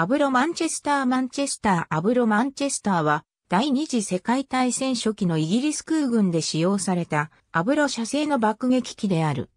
アブロ・マンチェスター・マンチェスター・アブロ・マンチェスターは、第二次世界大戦初期のイギリス空軍で使用された、アブロ社製の爆撃機である。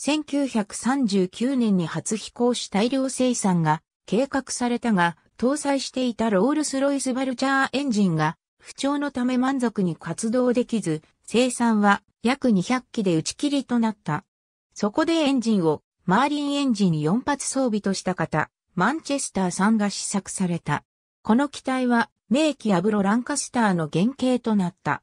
1939年に初飛行し大量生産が計画されたが、搭載していたロールス・ロイス・バルチャーエンジンが不調のため満足に活動できず、生産は約200機で打ち切りとなった。そこでエンジンをマーリンエンジン4発装備とした方、マンチェスターんが試作された。この機体は、名機アブロ・ランカスターの原型となった。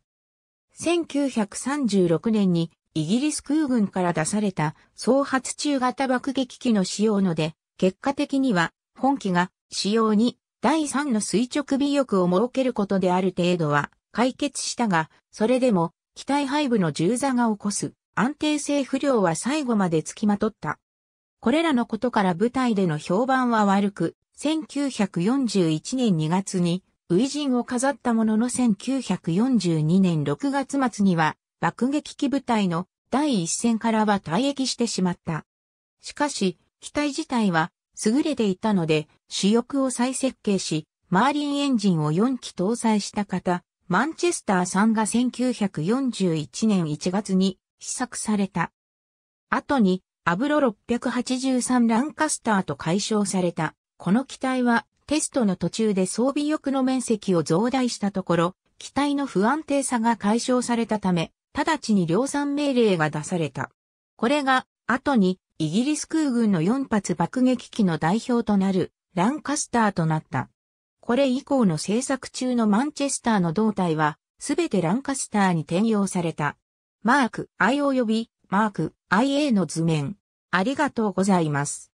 1936年に、イギリス空軍から出された、総発中型爆撃機の使用ので、結果的には、本機が、使用に、第3の垂直尾翼を設けることである程度は、解決したが、それでも、機体背部の銃座が起こす安定性不良は最後まで付きまとった。これらのことから舞台での評判は悪く、1941年2月に、ウジンを飾ったものの1942年6月末には、爆撃機部隊の第一線からは退役してしまった。しかし、機体自体は優れていたので、主翼を再設計し、マーリンエンジンを4機搭載した方、マンチェスターさんが1941年1月に試作された。後にアブロ683ランカスターと解消された。この機体はテストの途中で装備翼の面積を増大したところ、機体の不安定さが解消されたため、直ちに量産命令が出された。これが、後に、イギリス空軍の4発爆撃機の代表となる、ランカスターとなった。これ以降の制作中のマンチェスターの胴体は、すべてランカスターに転用された。マーク I 及びマーク、IA の図面。ありがとうございます。